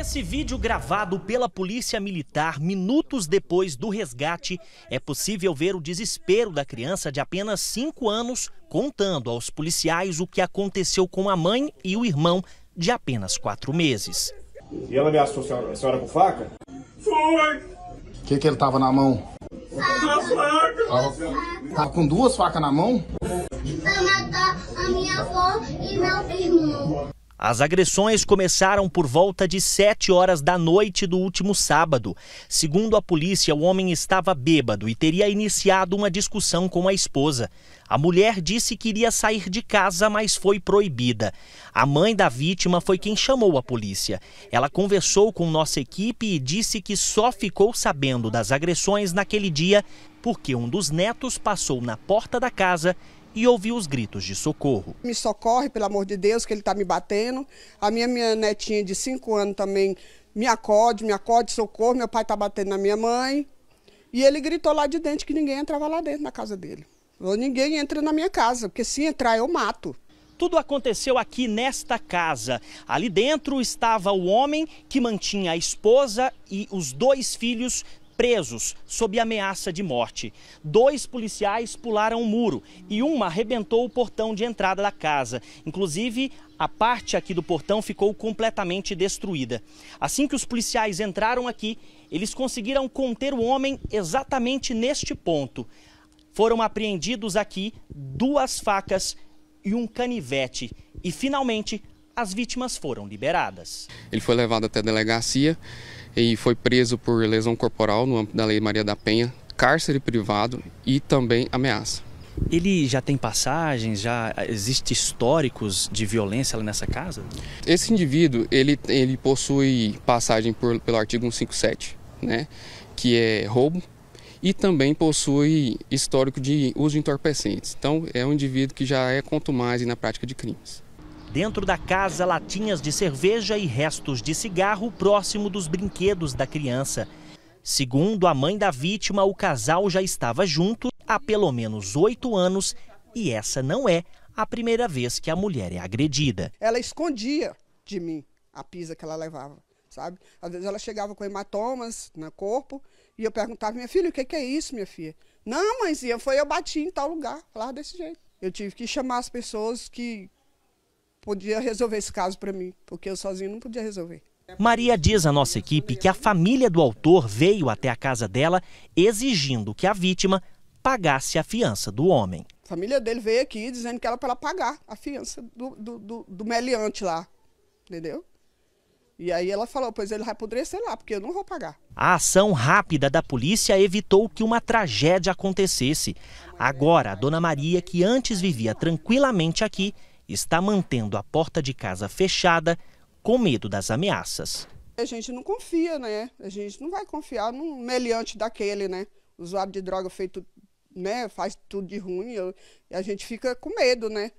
Nesse vídeo gravado pela Polícia Militar minutos depois do resgate, é possível ver o desespero da criança de apenas 5 anos contando aos policiais o que aconteceu com a mãe e o irmão de apenas 4 meses. E ela ameaçou a senhora, a senhora com faca? Foi! O que, que ele tava na mão? Uma faca! Tava, tava com duas facas na mão? Pra matar a minha avó e meu irmão. As agressões começaram por volta de 7 horas da noite do último sábado. Segundo a polícia, o homem estava bêbado e teria iniciado uma discussão com a esposa. A mulher disse que iria sair de casa, mas foi proibida. A mãe da vítima foi quem chamou a polícia. Ela conversou com nossa equipe e disse que só ficou sabendo das agressões naquele dia porque um dos netos passou na porta da casa e ouviu os gritos de socorro. Me socorre, pelo amor de Deus, que ele está me batendo. A minha, minha netinha de 5 anos também me acode, me acode, socorro, meu pai está batendo na minha mãe. E ele gritou lá de dentro que ninguém entrava lá dentro na casa dele. ninguém entra na minha casa, porque se entrar eu mato. Tudo aconteceu aqui nesta casa. Ali dentro estava o homem que mantinha a esposa e os dois filhos presos sob ameaça de morte. Dois policiais pularam o um muro e uma arrebentou o portão de entrada da casa. Inclusive, a parte aqui do portão ficou completamente destruída. Assim que os policiais entraram aqui, eles conseguiram conter o homem exatamente neste ponto. Foram apreendidos aqui duas facas e um canivete. E finalmente as vítimas foram liberadas. Ele foi levado até a delegacia e foi preso por lesão corporal no âmbito da Lei Maria da Penha, cárcere privado e também ameaça. Ele já tem passagens, já existe históricos de violência lá nessa casa? Esse indivíduo, ele, ele possui passagem por, pelo artigo 157, né, que é roubo, e também possui histórico de uso de entorpecentes. Então, é um indivíduo que já é contumaz na prática de crimes. Dentro da casa, latinhas de cerveja e restos de cigarro próximo dos brinquedos da criança. Segundo a mãe da vítima, o casal já estava junto há pelo menos oito anos e essa não é a primeira vez que a mulher é agredida. Ela escondia de mim a pisa que ela levava, sabe? Às vezes ela chegava com hematomas no corpo e eu perguntava, minha filha, o que é isso, minha filha? Não, mãezinha, foi eu bati em tal lugar, lá desse jeito. Eu tive que chamar as pessoas que, podia resolver esse caso para mim, porque eu sozinho não podia resolver. Maria diz à nossa equipe que a família do autor veio até a casa dela exigindo que a vítima pagasse a fiança do homem. A família dele veio aqui dizendo que era para ela pagar a fiança do, do, do, do meliante lá, entendeu? E aí ela falou, pois ele vai apodrecer lá, porque eu não vou pagar. A ação rápida da polícia evitou que uma tragédia acontecesse. Agora, a dona Maria, que antes vivia tranquilamente aqui, está mantendo a porta de casa fechada com medo das ameaças. A gente não confia, né? A gente não vai confiar num meliante daquele, né? Usuário de droga feito, né? Faz tudo de ruim. e a gente fica com medo, né?